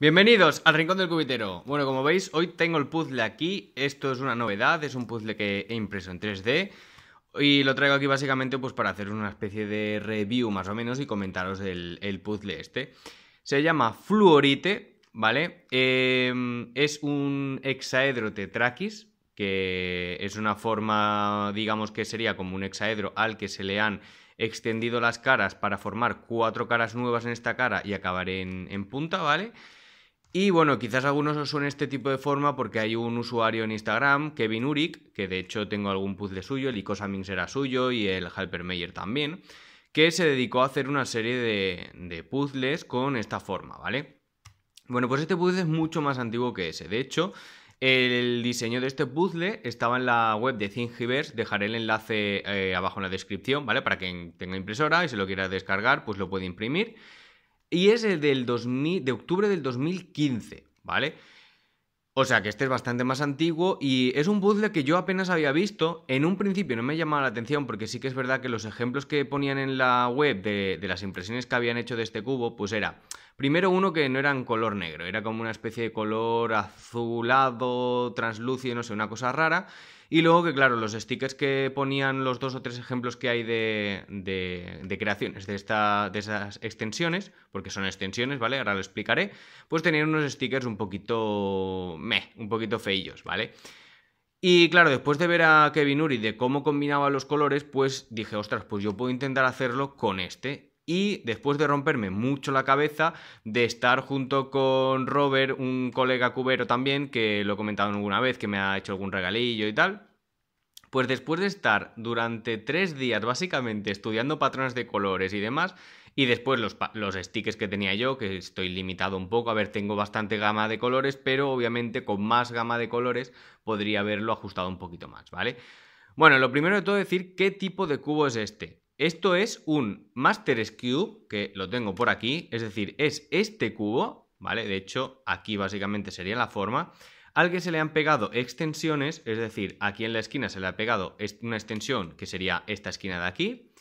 Bienvenidos al Rincón del Cubitero. Bueno, como veis, hoy tengo el puzzle aquí. Esto es una novedad, es un puzzle que he impreso en 3D. Y lo traigo aquí básicamente pues para hacer una especie de review más o menos y comentaros el, el puzzle este. Se llama Fluorite, ¿vale? Em, es un hexaedro tetraquis, que es una forma, digamos que sería como un hexaedro al que se le han extendido las caras para formar cuatro caras nuevas en esta cara y acabar en, punta, ¿vale? vale y bueno, quizás algunos os suene este tipo de forma porque hay un usuario en Instagram, Kevin Uric, que de hecho tengo algún puzzle suyo, el Icosamings era suyo y el Halpermeyer también, que se dedicó a hacer una serie de, puzzles con esta forma, ¿vale? Bueno, pues este puzzle es mucho más antiguo que ese. De hecho, el diseño de este puzzle estaba en la web de Thingiverse, dejaré el enlace eh, abajo en la descripción, ¿vale? Para quien tenga impresora y se lo quiera descargar, pues lo puede imprimir. Y es el de octubre del 2015, ¿vale? O sea que este es bastante más antiguo y es un puzzle que yo apenas había visto. En un principio no me llamaba la atención porque sí que es verdad que los ejemplos que ponían en la web de, de las impresiones que habían hecho de este cubo, pues era primero uno que no era en color negro, era como una especie de color azulado, translúcido, no sé, una cosa rara. Y luego que, claro, los stickers que ponían los dos o tres ejemplos que hay de, creaciones de, esta, de esas extensiones, porque son extensiones, ¿vale? Ahora lo explicaré, pues tenían unos stickers un poquito... meh, un poquito feillos, ¿vale? Y claro, después de ver a Kevin Uri de cómo combinaba los colores, pues dije, ostras, pues yo puedo intentar hacerlo con este y después de romperme mucho la cabeza, de estar junto con Robert, un colega cubero también, que lo he comentado alguna vez, que me ha hecho algún regalillo y tal, pues después de estar durante tres días básicamente estudiando patrones de colores y demás, y después los, los stickers que tenía yo, que estoy limitado un poco, a ver, tengo bastante gama de colores, pero obviamente con más gama de colores podría haberlo ajustado un poquito más, ¿vale? Bueno, lo primero de todo decir qué tipo de cubo es este. Esto es un master Cube, que lo tengo por aquí, es decir, es este cubo, ¿vale? De hecho, aquí básicamente sería la forma, al que se le han pegado extensiones, es decir, aquí en la esquina se le ha pegado una extensión que sería esta esquina de aquí,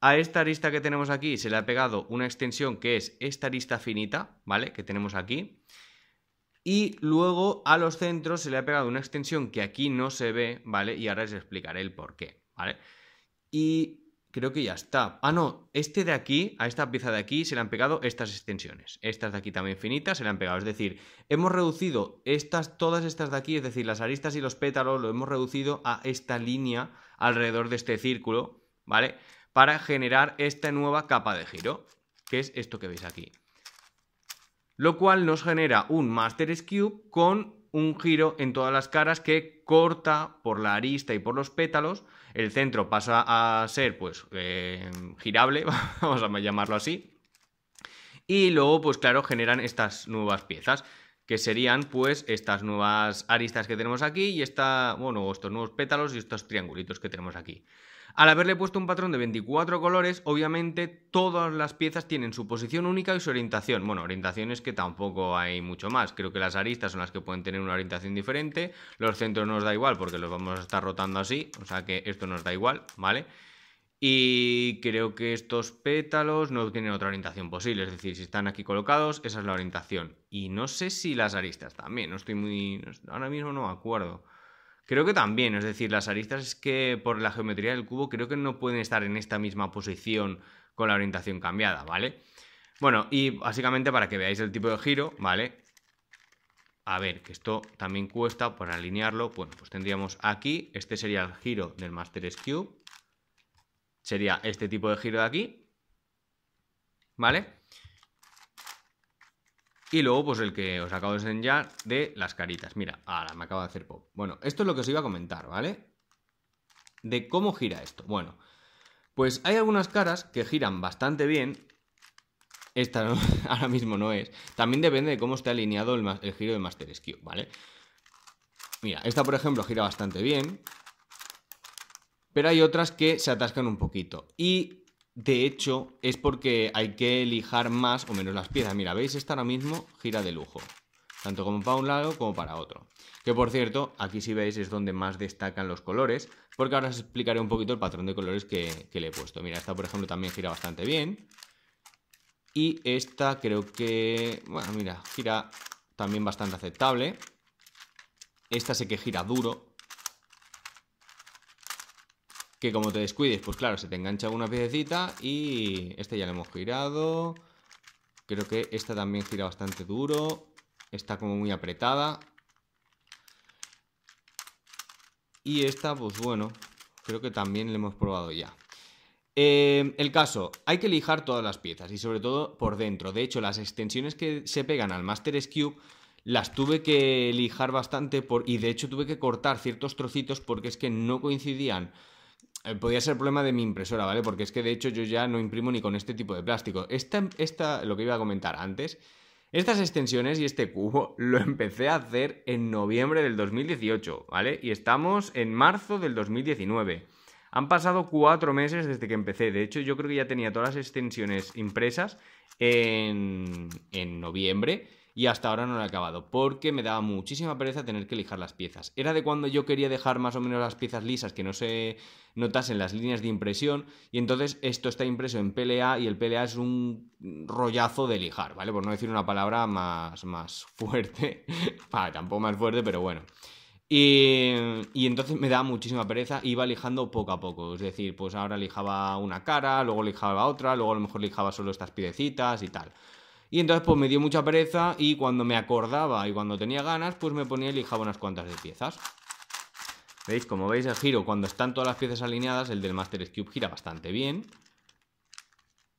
a esta arista que tenemos aquí se le ha pegado una extensión que es esta arista finita, ¿vale? Que tenemos aquí. Y luego a los centros se le ha pegado una extensión que aquí no se ve, ¿vale? Y ahora os explicaré el por qué, ¿vale? Y creo que ya está. Ah, no, este de aquí, a esta pieza de aquí, se le han pegado estas extensiones. Estas de aquí también finitas se le han pegado. Es decir, hemos reducido estas, todas estas de aquí, es decir, las aristas y los pétalos, lo hemos reducido a esta línea alrededor de este círculo, ¿vale? Para generar esta nueva capa de giro, que es esto que veis aquí. Lo cual nos genera un Master Cube con un giro en todas las caras que corta por la arista y por los pétalos. El centro pasa a ser, pues, eh, girable, vamos a llamarlo así. Y luego, pues claro, generan estas nuevas piezas, que serían, pues, estas nuevas aristas que tenemos aquí y bueno, estos nuevos pétalos y estos triangulitos que tenemos aquí. Al haberle puesto un patrón de 24 colores, obviamente todas las piezas tienen su posición única y su orientación. Bueno, es que tampoco hay mucho más. Creo que las aristas son las que pueden tener una orientación diferente. Los centros nos da igual porque los vamos a estar rotando así. O sea que esto nos da igual, ¿vale? Y creo que estos pétalos no tienen otra orientación posible, es decir, si están aquí colocados, esa es la orientación. Y no sé si las aristas también, no estoy muy... ahora mismo no me acuerdo. Creo que también, es decir, las aristas es que por la geometría del cubo creo que no pueden estar en esta misma posición con la orientación cambiada, ¿vale? Bueno, y básicamente para que veáis el tipo de giro, ¿vale? A ver, que esto también cuesta por alinearlo. Bueno, pues tendríamos aquí, este sería el giro del Master Cube. Sería este tipo de giro de aquí. ¿Vale? Y luego, pues el que os acabo de enseñar de las caritas. Mira, ahora me acabo de hacer pop. Bueno, esto es lo que os iba a comentar, ¿vale? De cómo gira esto. Bueno, pues hay algunas caras que giran bastante bien. Esta ahora mismo no es. También depende de cómo esté alineado el, el giro de Master Skew, ¿vale? Mira, esta por ejemplo gira bastante bien. Pero hay otras que se atascan un poquito. Y de hecho, es porque hay que lijar más o menos las piezas. Mira, veis, esta ahora mismo gira de lujo. Tanto como para un lado como para otro. Que por cierto, aquí si veis es donde más destacan los colores. Porque ahora os explicaré un poquito el patrón de colores que, que le he puesto. Mira, esta por ejemplo también gira bastante bien. Y esta creo que... Bueno, mira, gira también bastante aceptable. Esta sé que gira duro, que como te descuides, pues claro, se te engancha una piececita y este ya lo hemos girado. Creo que esta también gira bastante duro. Está como muy apretada. Y esta, pues bueno, creo que también la hemos probado ya. Em, el caso, hay que lijar todas las piezas y sobre todo por dentro. De hecho, las extensiones que se pegan al Master Cube las tuve que lijar bastante por, y de hecho tuve que cortar ciertos trocitos porque es que no coincidían eh, podría ser problema de mi impresora, ¿vale? Porque es que de hecho yo ya no imprimo ni con este tipo de plástico. Esta, lo que iba a comentar antes, estas extensiones y este cubo lo empecé a hacer en noviembre del 2018, ¿vale? Y estamos en marzo del 2019. Han pasado cuatro meses desde que empecé. De hecho, yo creo que ya tenía todas las extensiones impresas en, en noviembre y hasta ahora no lo he acabado, porque me daba muchísima pereza tener que lijar las piezas. Era de cuando yo quería dejar más o menos las piezas lisas, que no se notasen las líneas de impresión, y entonces esto está impreso en PLA y el PLA es un rollazo de lijar, ¿vale? Por no decir una palabra más, más fuerte, para tampoco más fuerte, pero bueno. Y, entonces me daba muchísima pereza, iba lijando poco a poco, es decir, pues ahora lijaba una cara, luego lijaba otra, luego a lo mejor lijaba solo estas piedecitas y tal. Y entonces pues me dio mucha pereza y cuando me acordaba y cuando tenía ganas, pues me ponía y lijaba unas cuantas de piezas. ¿Veis? Como veis, el giro, cuando están todas las piezas alineadas, el del Master Cube gira bastante bien.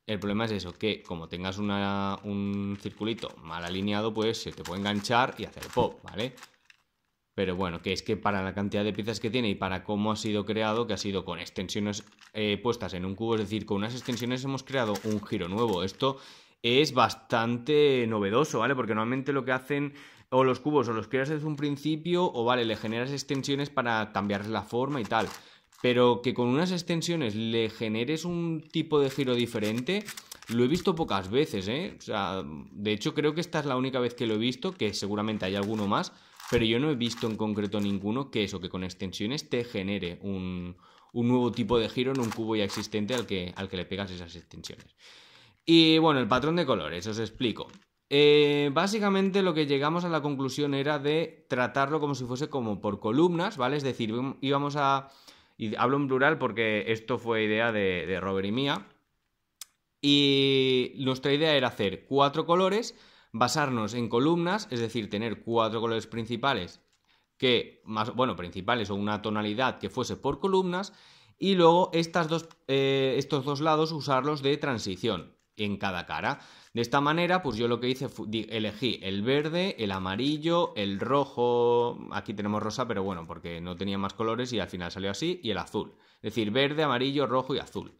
El problema es eso, que como tengas un circulito mal alineado, pues se te puede enganchar y hacer pop, ¿vale? Pero bueno, que es que para la cantidad de piezas que tiene y para cómo ha sido creado, que ha sido con extensiones eh, puestas en un cubo, es decir, con unas extensiones hemos creado un giro nuevo. Esto es bastante novedoso, ¿vale? Porque normalmente lo que hacen o los cubos o los creas desde un principio o vale, le generas extensiones para cambiar la forma y tal. Pero que con unas extensiones le generes un tipo de giro diferente, lo he visto pocas veces, ¿eh? O sea, de hecho creo que esta es la única vez que lo he visto, que seguramente hay alguno más, pero yo no he visto en concreto ninguno que eso, que con extensiones te genere un, nuevo tipo de giro en un cubo ya existente al que le pegas esas extensiones. Y bueno, el patrón de colores, os explico. Eh, básicamente lo que llegamos a la conclusión era de tratarlo como si fuese como por columnas, ¿vale? Es decir, íbamos a... Y hablo en plural porque esto fue idea de, Robert y mía. Y nuestra idea era hacer cuatro colores, basarnos en columnas, es decir, tener cuatro colores principales que, más, bueno, principales o una tonalidad que fuese por columnas, y luego estas dos, eh, estos dos lados usarlos de transición en cada cara. De esta manera, pues yo lo que hice fue elegí el verde, el amarillo, el rojo, aquí tenemos rosa, pero bueno, porque no tenía más colores y al final salió así, y el azul. Es decir, verde, amarillo, rojo y azul.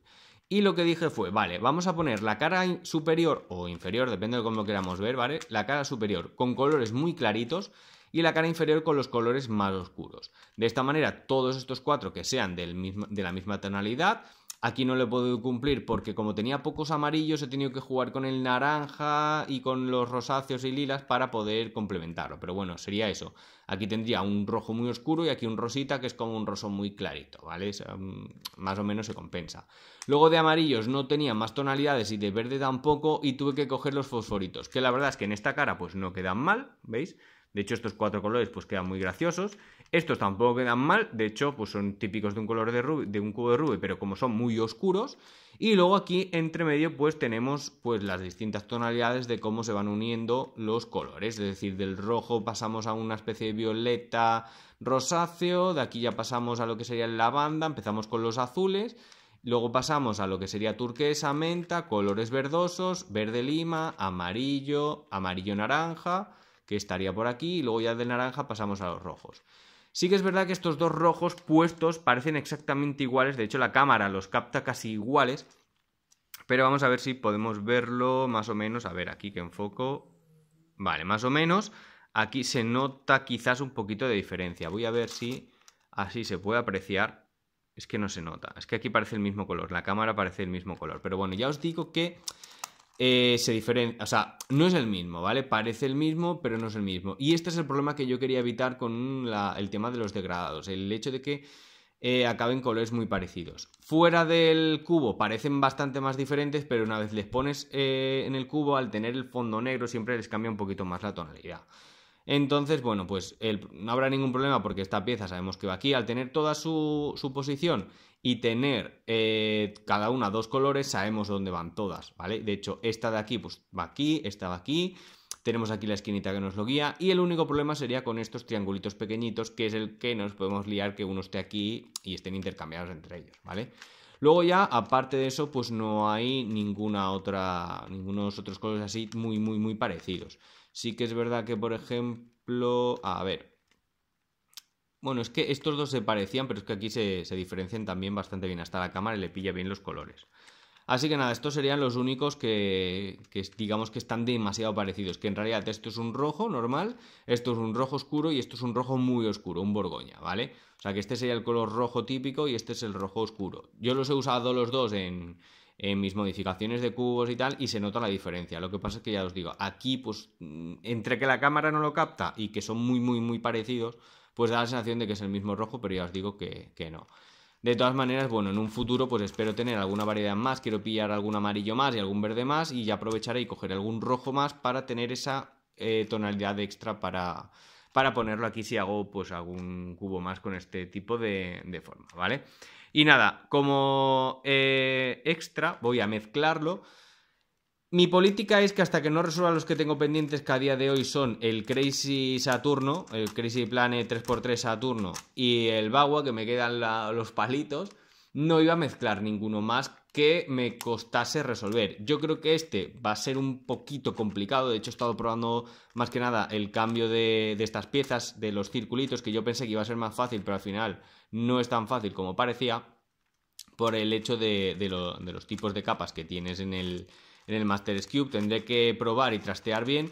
Y lo que dije fue, vale, vamos a poner la cara superior o inferior, depende de cómo queramos ver, ¿vale? La cara superior con colores muy claritos y la cara inferior con los colores más oscuros. De esta manera, todos estos cuatro que sean mismo, de la misma tonalidad, Aquí no lo he podido cumplir porque como tenía pocos amarillos he tenido que jugar con el naranja y con los rosáceos y lilas para poder complementarlo. Pero bueno, sería eso. Aquí tendría un rojo muy oscuro y aquí un rosita que es como un roso muy clarito, ¿vale? Mm, más o menos se compensa. Luego de amarillos no tenía más tonalidades y de verde tampoco y tuve que coger los fosforitos, que la verdad es que en esta cara pues no quedan mal, ¿veis? De hecho estos cuatro colores pues quedan muy graciosos estos tampoco quedan mal, de hecho, pues son típicos de un color de, un cubo de Rubí, pero como son muy oscuros. Y luego aquí, entre medio, pues tenemos pues las distintas tonalidades de cómo se van uniendo los colores. Es decir, del rojo pasamos a una especie de violeta rosáceo, de aquí ya pasamos a lo que sería lavanda, empezamos con los azules. Luego pasamos a lo que sería turquesa, menta, colores verdosos, verde lima, amarillo, amarillo naranja, que estaría por aquí, y luego ya del naranja pasamos a los rojos. Sí que es verdad que estos dos rojos puestos parecen exactamente iguales, de hecho la cámara los capta casi iguales, pero vamos a ver si podemos verlo más o menos, a ver aquí que enfoco, vale, más o menos, aquí se nota quizás un poquito de diferencia, voy a ver si así se puede apreciar, es que no se nota, es que aquí parece el mismo color, la cámara parece el mismo color, pero bueno, ya os digo que eh, se diferencia, o sea, no es el mismo, ¿vale? Parece el mismo, pero no es el mismo. Y este es el problema que yo quería evitar con el tema de los degradados, el hecho de que eh, acaben colores muy parecidos. Fuera del cubo parecen bastante más diferentes, pero una vez les pones eh, en el cubo, al tener el fondo negro, siempre les cambia un poquito más la tonalidad. Entonces, bueno, pues no habrá ningún problema porque esta pieza sabemos que va aquí. Al tener toda su, posición y tener eh, cada una dos colores, sabemos dónde van todas, ¿vale? De hecho, esta de aquí, pues va aquí, esta va aquí. Tenemos aquí la esquinita que nos lo guía. Y el único problema sería con estos triangulitos pequeñitos, que es el que nos podemos liar que uno esté aquí y estén intercambiados entre ellos, ¿vale? Luego ya, aparte de eso, pues no hay ninguna otra, ningunos otros colores así muy, muy, muy parecidos. Sí que es verdad que, por ejemplo, a ver. Bueno, es que estos dos se parecían, pero es que aquí se, diferencian también bastante bien. Hasta la cámara le pilla bien los colores. Así que nada, estos serían los únicos que, que, digamos que están demasiado parecidos. Que en realidad esto es un rojo normal, esto es un rojo oscuro y esto es un rojo muy oscuro, un borgoña, ¿vale? O sea que este sería el color rojo típico y este es el rojo oscuro. Yo los he usado los dos en, en eh, mis modificaciones de cubos y tal, y se nota la diferencia. Lo que pasa es que ya os digo, aquí pues mm, entre que la cámara no lo capta y que son muy, muy, muy parecidos, pues da la sensación de que es el mismo rojo, pero ya os digo que, no. De todas maneras, bueno, en un futuro pues espero tener alguna variedad más, quiero pillar algún amarillo más y algún verde más y ya aprovecharé y cogeré algún rojo más para tener esa eh, tonalidad extra para, para ponerlo aquí si hago pues algún cubo más con este tipo de, de forma, ¿vale? Y nada, como eh, extra, voy a mezclarlo. Mi política es que hasta que no resuelva los que tengo pendientes, que a día de hoy son el Crazy Saturno, el Crazy Planet 3x3 Saturno y el Bagua, que me quedan los palitos, no iba a mezclar ninguno más que me costase resolver. Yo creo que este va a ser un poquito complicado, de hecho he estado probando más que nada el cambio de, estas piezas, de los circulitos, que yo pensé que iba a ser más fácil, pero al final no es tan fácil como parecía, por el hecho de, los tipos de capas que tienes en el, master el Tendré que probar y trastear bien,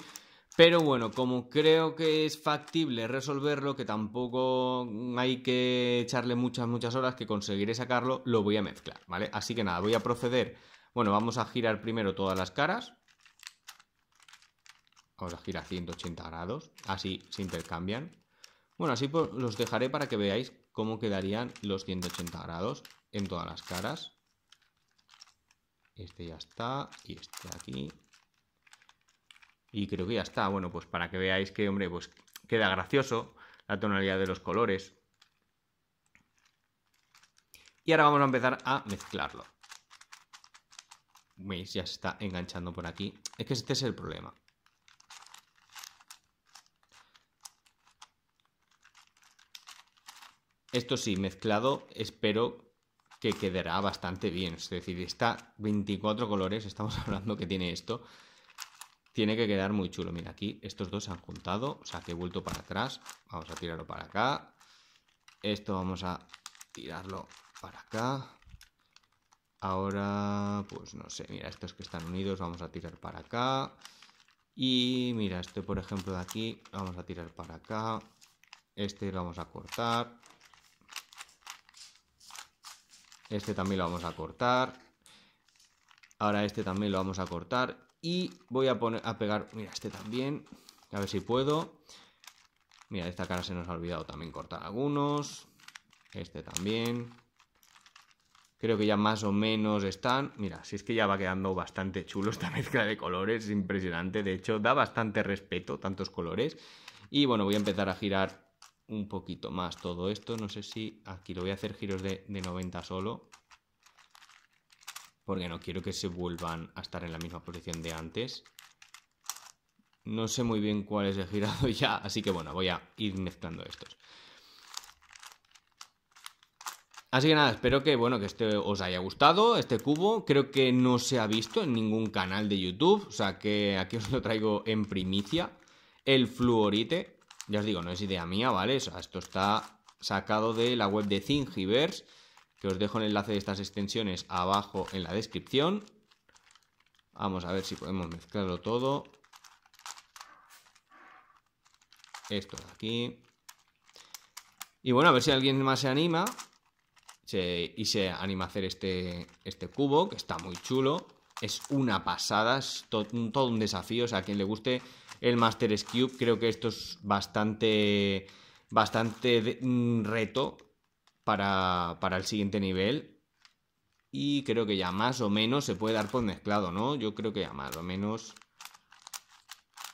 pero bueno, como creo que es factible resolverlo, que tampoco hay que echarle muchas, muchas horas, que conseguiré sacarlo, lo voy a mezclar, ¿vale? Así que nada, voy a proceder. Bueno, vamos a girar primero todas las caras. Vamos a girar 180 grados, así se intercambian. Bueno, así pues, los dejaré para que veáis cómo quedarían los 180 grados en todas las caras. Este ya está, y este aquí, y creo que ya está. Bueno, pues para que veáis que, hombre, pues queda gracioso la tonalidad de los colores. Y ahora vamos a empezar a mezclarlo. ¿Veis? Ya se está enganchando por aquí. Es que este es el problema. Esto sí, mezclado, espero que quedará bastante bien. Es decir, está 24 colores, estamos hablando que tiene esto tiene que quedar muy chulo. Mira, aquí estos dos se han juntado, o sea, que he vuelto para atrás. Vamos a tirarlo para acá. Esto vamos a tirarlo para acá. Ahora, pues no sé, mira, estos que están unidos vamos a tirar para acá. Y mira, este por ejemplo de aquí vamos a tirar para acá. Este lo vamos a cortar. Este también lo vamos a cortar. Ahora este también lo vamos a cortar y voy a, poner, a pegar, mira, este también, a ver si puedo. Mira, esta cara se nos ha olvidado también cortar algunos. Este también. Creo que ya más o menos están. Mira, si es que ya va quedando bastante chulo esta mezcla de colores, es impresionante. De hecho, da bastante respeto tantos colores. Y bueno, voy a empezar a girar un poquito más todo esto. No sé si aquí lo voy a hacer giros de, de 90 solo porque no quiero que se vuelvan a estar en la misma posición de antes. No sé muy bien cuáles he girado ya, así que bueno, voy a ir mezclando estos. Así que nada, espero que bueno, que este os haya gustado, este cubo. Creo que no se ha visto en ningún canal de YouTube, o sea que aquí os lo traigo en primicia. El fluorite, ya os digo, no es idea mía, ¿vale? O sea, esto está sacado de la web de Thingiverse que os dejo el enlace de estas extensiones abajo en la descripción. Vamos a ver si podemos mezclarlo todo. Esto de aquí. Y bueno, a ver si alguien más se anima y se anima a hacer este, este cubo, que está muy chulo. Es una pasada, es todo un desafío. O sea, a quien le guste el Master Cube, creo que esto es bastante, bastante mm, reto para, el siguiente nivel. Y creo que ya más o menos se puede dar por mezclado, ¿no? Yo creo que ya más o menos...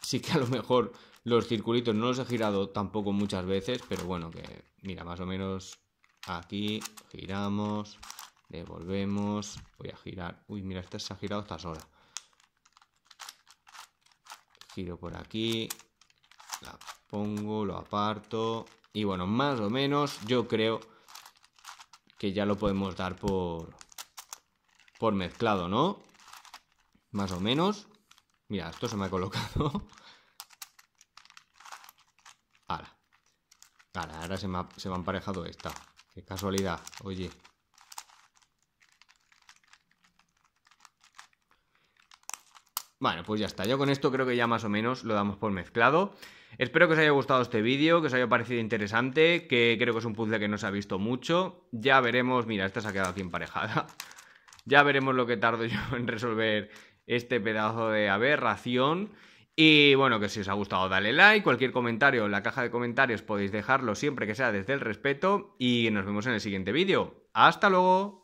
Sí que a lo mejor los circulitos no los he girado tampoco muchas veces, pero bueno, que mira, más o menos aquí giramos, devolvemos, voy a girar. Uy, mira, este se ha girado hasta sola Giro por aquí, la pongo, lo aparto. Y bueno, más o menos yo creo que ya lo podemos dar por, por mezclado, ¿no? Más o menos. Mira, esto se me ha colocado. Ahora. Ahora, se, me se me ha emparejado esta. Qué casualidad, oye. Bueno, pues ya está. Yo con esto creo que ya más o menos lo damos por mezclado. Espero que os haya gustado este vídeo, que os haya parecido interesante, que creo que es un puzzle que no se ha visto mucho. Ya veremos... Mira, esta se ha quedado aquí emparejada. Ya veremos lo que tardo yo en resolver este pedazo de aberración. Y bueno, que si os ha gustado dale like, cualquier comentario en la caja de comentarios podéis dejarlo siempre que sea desde el respeto y nos vemos en el siguiente vídeo. ¡Hasta luego!